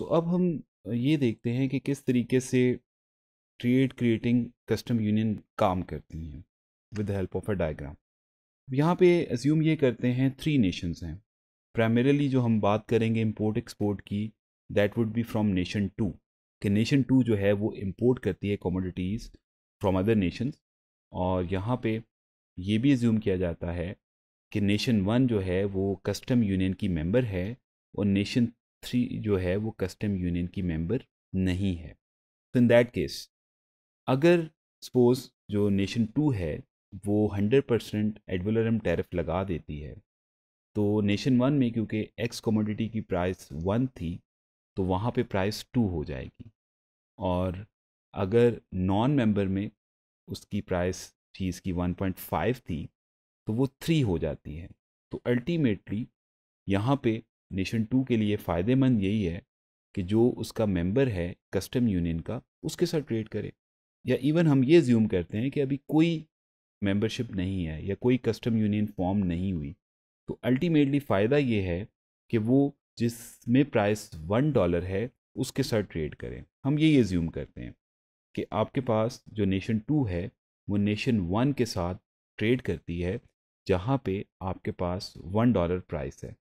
सो तो अब हम ये देखते हैं कि किस तरीके से ट्रेड क्रिएटिंग कस्टम यूनियन काम करती हैं with the help of a diagram यहाँ पे एज्यूम ये करते हैं थ्री नेशंस हैं प्राइमरीली जो हम बात करेंगे इम्पोर्ट एक्सपोर्ट की that would be from nation two कि नेशन टू जो है वो इम्पोर्ट करती है कमोडिटीज़ फ्रॉम अदर नेशंस और यहाँ पे ये भी एज्यूम किया जाता है कि नेशन वन जो है वो कस्टम यूनियन की मेंबर है और नेशन थ्री जो है वो कस्टम यूनियन की मेंबर नहीं है तो इन दैट केस अगर सपोज जो नेशन टू है वो हंड्रेड परसेंट एडवलरम टैरिफ लगा देती है तो नेशन वन में क्योंकि एक्स कमोडिटी की प्राइस वन थी तो वहाँ पे प्राइस टू हो जाएगी और अगर नॉन मेंबर में उसकी प्राइस चीज़ की वन पॉइंट फाइव थी तो वो थ्री हो जाती है तो अल्टीमेटली यहाँ पे नेशन टू के लिए फ़ायदेमंद यही है कि जो उसका मेंबर है कस्टम यूनियन का उसके साथ ट्रेड करे या इवन हम ये ज्यूम करते हैं कि अभी कोई मेंबरशिप नहीं है या कोई कस्टम यूनियन फॉर्म नहीं हुई तो अल्टीमेटली फ़ायदा ये है कि वो जिसमें प्राइस वन डॉलर है उसके साथ ट्रेड करें हम ये ये ज्यूम करते हैं कि आपके पास जो नेशन टू है वो नेशन वन के साथ ट्रेड करती है जहाँ पे आपके पास वन डॉलर प्राइस है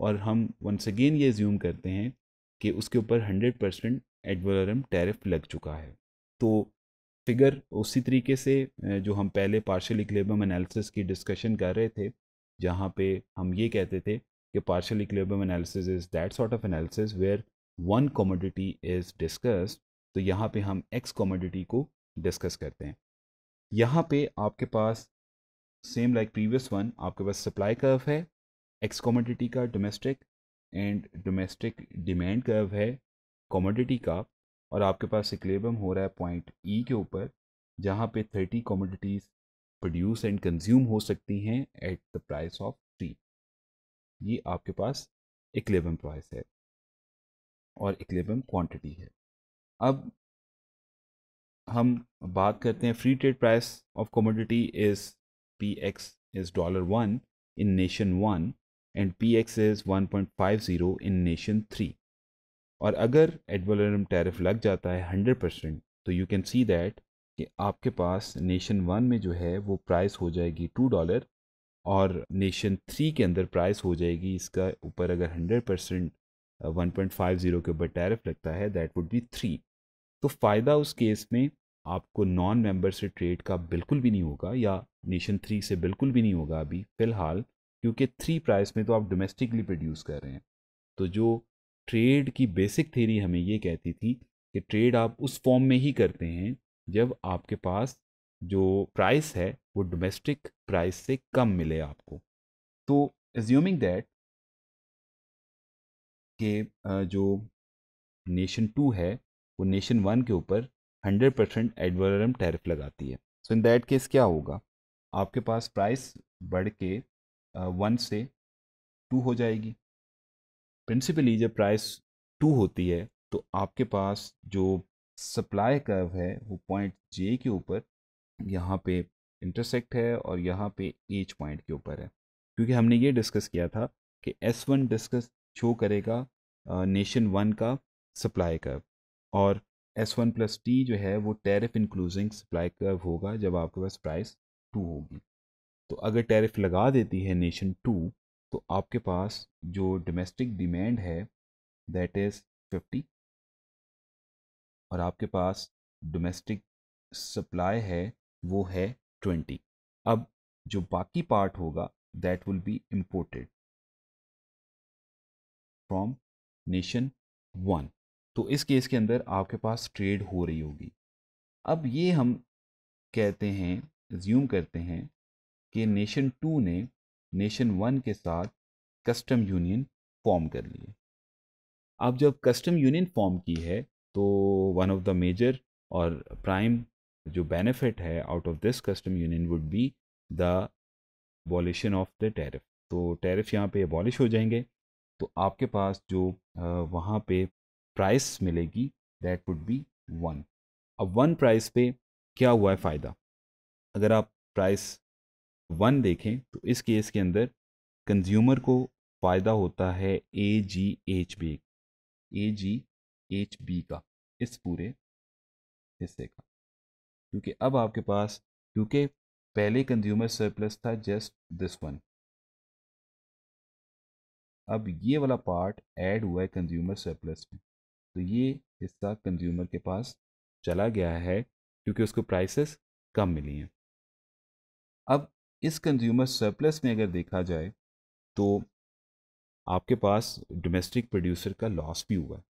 और हम वंस अगेन ये ज्यूम करते हैं कि उसके ऊपर हंड्रेड परसेंट एडवोलरम टैरिफ लग चुका है तो फिगर उसी तरीके से जो हम पहले पार्शल इक्लेबम एनालिसिस की डिस्कशन कर रहे थे जहाँ पे हम ये कहते थे कि partial equilibrium analysis is that sort of analysis where one commodity is discuss तो यहाँ पे हम एक्स कॉमोडिटी को डिस्कस करते हैं यहाँ पे आपके पास सेम लाइक प्रीवियस वन आपके पास सप्लाई कर्व है एक्स कॉमोडिटी का domestic and domestic demand curve है कॉमोडिटी का और आपके पास इक्लेबम हो रहा है पॉइंट ई e के ऊपर जहाँ पे thirty commodities produce and consume हो सकती हैं at the price of three ये आपके पास इक्लेबम प्राइस है और इक्लेबम क्वांटिटी है अब हम बात करते हैं free trade price of commodity is P X is dollar one in nation one and P X is one point five zero in nation three और अगर एडवोलरम टैरिफ लग जाता है हंड्रेड परसेंट तो यू कैन सी दैट कि आपके पास nation one में जो है वो प्राइस हो जाएगी टू डॉलर और नेशन थ्री के अंदर प्राइस हो जाएगी इसका ऊपर अगर hundred percent one point five zero के ऊपर टैरिफ लगता है दैट वुड बी थ्री तो फ़ायदा उस केस में आपको नॉन मेंबर से ट्रेड का बिल्कुल भी नहीं होगा या नेशन थ्री से बिल्कुल भी नहीं होगा अभी फ़िलहाल क्योंकि थ्री प्राइस में तो आप डोमेस्टिकली प्रोड्यूस कर रहे हैं तो जो ट्रेड की बेसिक थेरी हमें ये कहती थी कि ट्रेड आप उस फॉर्म में ही करते हैं जब आपके पास जो प्राइस है वो डोमेस्टिक प्राइस से कम मिले आपको तो एज्यूमिंग दैट के जो नेशन टू है वो नेशन वन के ऊपर हंड्रेड परसेंट एडवरम टैरिफ लगाती है सो इन दैट केस क्या होगा आपके पास प्राइस बढ़ के वन से टू हो जाएगी प्रिंसिपली जब प्राइस टू होती है तो आपके पास जो सप्लाई कर्व है वो पॉइंट जे के ऊपर यहाँ पे इंटरसेक्ट है और यहाँ पे एच पॉइंट के ऊपर है क्योंकि हमने ये डिस्कस किया था कि एस वन डिस्कस शो करेगा नेशन वन का सप्लाई कर्व और एस वन प्लस टी जो है वो टैरिफ इंक्लूजिंग सप्लाई कर्व होगा जब आपके पास प्राइस टू होगी तो अगर टैरिफ लगा देती है नेशन टू तो आपके पास जो डोमेस्टिक डिमांड है दैट इज़ फिफ्टी और आपके पास डोमेस्टिक सप्लाई है वो है ट्वेंटी अब जो बाकी पार्ट होगा that will be imported from nation one तो इस केस के अंदर आपके पास ट्रेड हो रही होगी अब ये हम कहते हैं ज्यूम करते हैं कि नेशन टू ने नेशन वन के साथ कस्टम यूनियन फॉर्म कर लिए अब जब कस्टम यूनियन फॉर्म की है तो वन ऑफ द मेजर और प्राइम जो बेनिफिट है out of this custom union would be the abolition of the tariff तो टैरिफ यहाँ पे बॉलिश हो जाएंगे तो आपके पास जो वहाँ पे प्राइस मिलेगी दैट वुड बी वन अब वन प्राइस पे क्या हुआ है फ़ायदा अगर आप प्राइस वन देखें तो इस केस के अंदर कंज्यूमर को फ़ायदा होता है A G H B A G H B का इस पूरे हिस्से का क्योंकि अब आपके पास क्योंकि पहले कंज्यूमर सरप्लस था जस्ट दिस वन अब ये वाला पार्ट ऐड हुआ है कंज्यूमर सरप्लस में तो ये हिस्सा कंज्यूमर के पास चला गया है क्योंकि उसको प्राइसेस कम मिली हैं अब इस कंज्यूमर सरप्लस में अगर देखा जाए तो आपके पास डोमेस्टिक प्रोड्यूसर का लॉस भी हुआ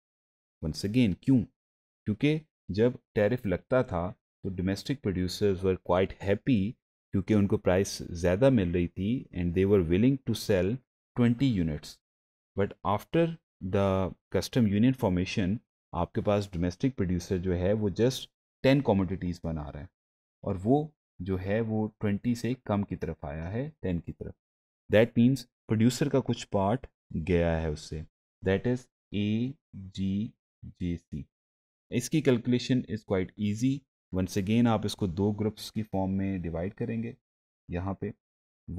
वंस अगेन क्यों क्योंकि जब टैरिफ लगता था तो domestic producers were quite happy क्योंकि उनको प्राइस ज़्यादा मिल रही थी and they were willing to sell twenty units but after the custom union formation आपके पास डोमेस्टिक प्रोड्यूसर जो है वो जस्ट टेन कॉमोडिटीज़ बना रहे हैं और वो जो है वो ट्वेंटी से कम की तरफ आया है टेन की तरफ दैट मीन्स प्रोड्यूसर का कुछ पार्ट गया है उससे that is a ji J C इसकी calculation is quite easy once again आप इसको दो ग्रुप्स की फॉर्म में डिवाइड करेंगे यहाँ पे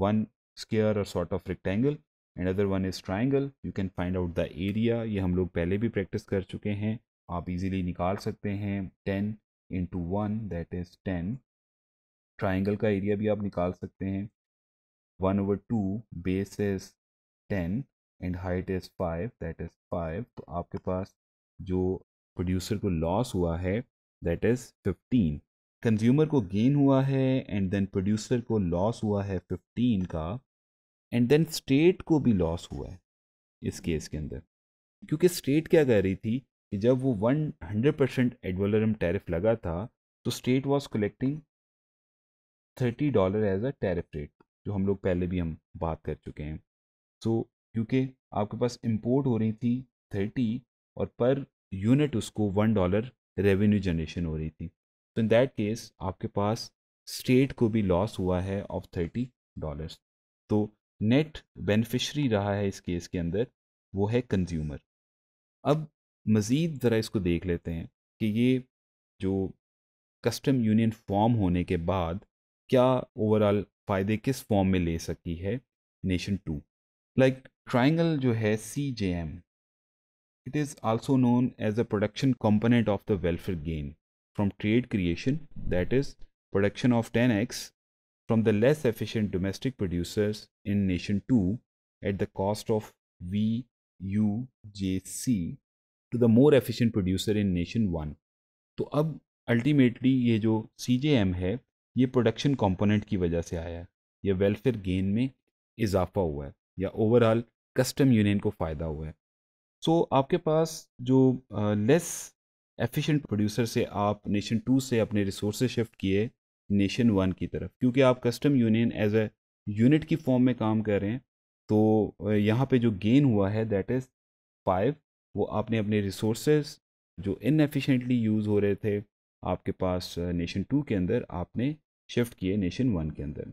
वन स्केयर और sort of rectangle and other one is triangle you can find out the area ये हम लोग पहले भी प्रैक्टिस कर चुके हैं आप इजीली निकाल सकते हैं ten into one that is ten triangle का एरिया भी आप निकाल सकते हैं one over two base is ten and height is five that is five तो आपके पास जो प्रोड्यूसर को लॉस हुआ है दैट इज़ फिफ्टीन कंज्यूमर को गेन हुआ है एंड देन प्रोड्यूसर को लॉस हुआ है फिफ्टीन का एंड देन स्टेट को भी लॉस हुआ है इस केस के अंदर क्योंकि स्टेट क्या कह रही थी कि जब वो one hundred percent ad valorem tariff लगा था तो state was collecting thirty dollar as a tariff rate जो हम लोग पहले भी हम बात कर चुके हैं सो so, क्योंकि आपके पास इम्पोर्ट हो रही थी थर्टी और पर यूनिट उसको वन डॉलर रेवेन्यू जनरेशन हो रही थी तो इन दैट केस आपके पास स्टेट को भी लॉस हुआ है ऑफ थर्टी डॉलर्स तो नेट बेनिफिशरी रहा है इस केस के अंदर वो है कंज्यूमर अब मज़ीद ज़रा इसको देख लेते हैं कि ये जो कस्टम यूनियन फॉर्म होने के बाद क्या ओवरऑल फ़ायदे किस फॉर्म में ले सकी है नेशन टू लाइक ट्राइंगल जो है C J M it is also known as a production component of the welfare gain from trade creation that is production of ten X from the less efficient domestic producers in nation two at the cost of V U J C to the more efficient producer in nation one तो अब ultimately ये जो सी J M है ये production component की वजह से आया है या वेलफेयर गेन में इजाफा हुआ है या ओवरऑल कस्टम यूनियन को फ़ायदा हुआ है सो so, आपके पास जो लेस एफिशिएंट प्रोड्यूसर से आप नेशन टू से अपने रिसोर्स शिफ्ट किए नेशन वन की तरफ क्योंकि आप custom union as a unit की फॉर्म में काम कर रहे हैं तो यहाँ पे जो गेन हुआ है दैट इज़ फाइव वो आपने अपने रिसोर्स जो इनएफिशेंटली यूज़ हो रहे थे आपके पास नेशन टू के अंदर आपने शिफ्ट किए नेशन वन के अंदर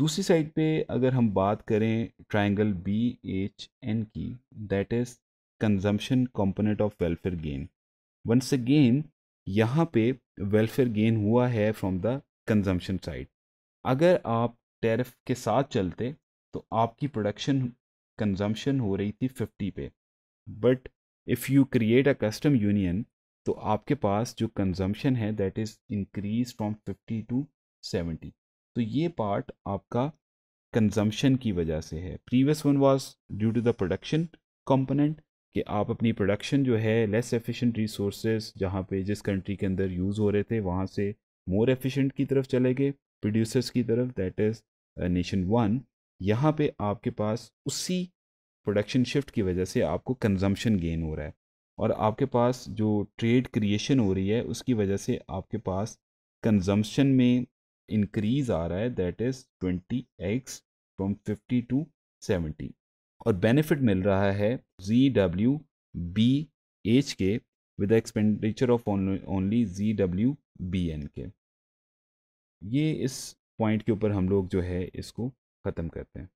दूसरी साइड पे अगर हम बात करें ट्राइंगल बी एच एन की that is consumption component of welfare gain once again यहाँ पे वेलफेयर गेन हुआ है फ्रॉम द कंजम्पशन साइड अगर आप टैरिफ के साथ चलते तो आपकी प्रोडक्शन कंजम्पशन हो रही थी 50 पे but if you create a custom union तो आपके पास जो कंजम्पशन है that is increase from 50 to seventy तो ये पार्ट आपका कंजम्पशन की वजह से है previous one was due to the production component कि आप अपनी प्रोडक्शन जो है लेस एफिशिएंट रिसोर्सेज जहाँ पे जिस कंट्री के अंदर यूज़ हो रहे थे वहाँ से मोर एफिशिएंट की तरफ चले गए प्रोड्यूसर्स की तरफ दैट इज़ नेशन वन यहाँ पे आपके पास उसी प्रोडक्शन शिफ्ट की वजह से आपको कंजम्पशन गेन हो रहा है और आपके पास जो ट्रेड क्रिएशन हो रही है उसकी वजह से आपके पास कंजम्पशन में इंक्रीज आ रहा है that is twenty X from fifty to seventy और बेनिफिट मिल रहा है जी डब्ल्यू बी एच के with expenditure of only G W B N के ये इस पॉइंट के ऊपर हम लोग जो है इसको ख़त्म करते हैं